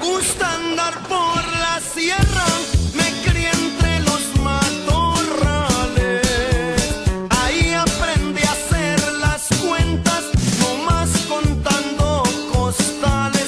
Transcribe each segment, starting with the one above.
gusta andar por la sierra, me entre los matorrales. Ahí a hacer las cuentas, contando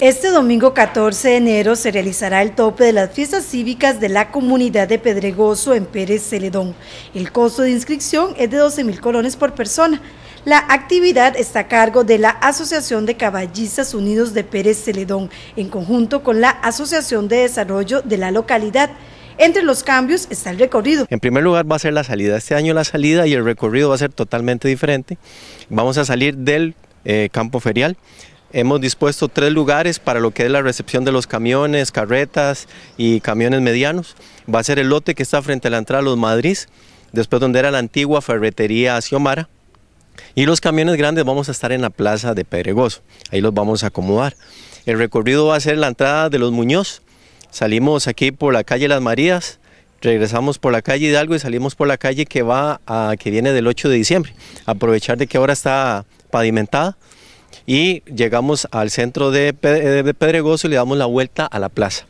Este domingo 14 de enero se realizará el tope de las fiestas cívicas de la comunidad de Pedregoso en Pérez Celedón. El costo de inscripción es de 12 mil colones por persona. La actividad está a cargo de la Asociación de Caballistas Unidos de Pérez Celedón, en conjunto con la Asociación de Desarrollo de la localidad. Entre los cambios está el recorrido. En primer lugar va a ser la salida. Este año la salida y el recorrido va a ser totalmente diferente. Vamos a salir del eh, campo ferial. Hemos dispuesto tres lugares para lo que es la recepción de los camiones, carretas y camiones medianos. Va a ser el lote que está frente a la entrada de los Madrid, después donde era la antigua ferretería Asiomara. Y los camiones grandes vamos a estar en la plaza de Pedregoso, ahí los vamos a acomodar. El recorrido va a ser la entrada de los Muñoz, salimos aquí por la calle Las Marías, regresamos por la calle Hidalgo y salimos por la calle que, va que viene del 8 de diciembre, aprovechar de que ahora está pavimentada y llegamos al centro de, Pedregoso y le damos la vuelta a la plaza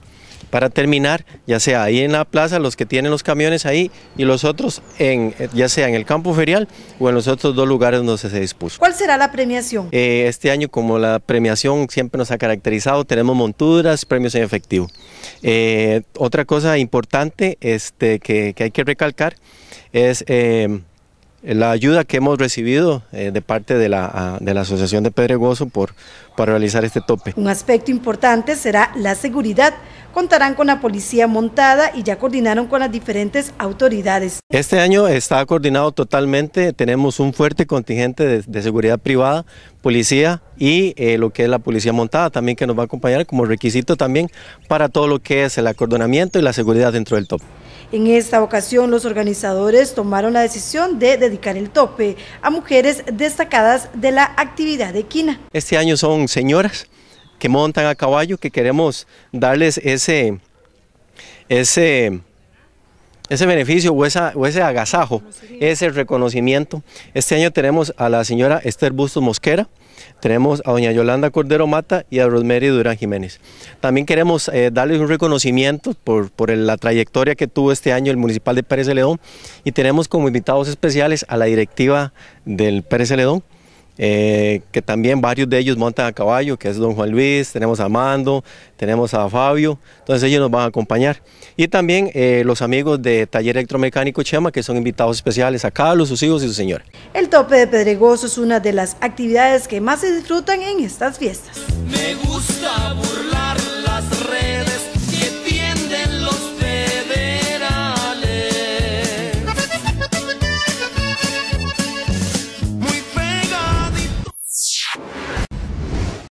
para terminar, ya sea ahí en la plaza, los que tienen los camiones ahí y los otros, en, eh, ya sea en el campo ferial o en los otros dos lugares donde se dispuso. ¿Cuál será la premiación? Eh, este año, como la premiación siempre nos ha caracterizado, tenemos monturas, premios en efectivo. Eh, otra cosa importante este, que, hay que recalcar es la ayuda que hemos recibido eh, de parte de la, ah, de la Asociación de Pedregoso por, para realizar este tope. Un aspecto importante será la seguridad. Contarán con la policía montada y ya coordinaron con las diferentes autoridades. Este año está coordinado totalmente, tenemos un fuerte contingente de, seguridad privada, policía y eh, lo que es la policía montada también que nos va a acompañar como requisito también para todo lo que es el acordonamiento y la seguridad dentro del tope. En esta ocasión, los organizadores tomaron la decisión de dedicar el tope a mujeres destacadas de la actividad de equina. Este año son señoras que montan a caballo, que queremos darles ese, ese ese beneficio o, ese agasajo, ese reconocimiento. Este año tenemos a la señora Esther Bustos Mosquera, tenemos a doña Yolanda Cordero Mata y a Rosemary Durán Jiménez. También queremos eh, darles un reconocimiento por, la trayectoria que tuvo este año el municipal de Pérez León y tenemos como invitados especiales a la directiva del Pérez León. Eh, que también varios de ellos montan a caballo, que es don Juan Luis, tenemos a Mando, tenemos a Fabio, entonces ellos nos van a acompañar. Y también eh, los amigos de Taller Electromecánico Chema, que son invitados especiales a Carlos, sus hijos y su señora. El tope de Pedregoso es una de las actividades que más se disfrutan en estas fiestas. Me gusta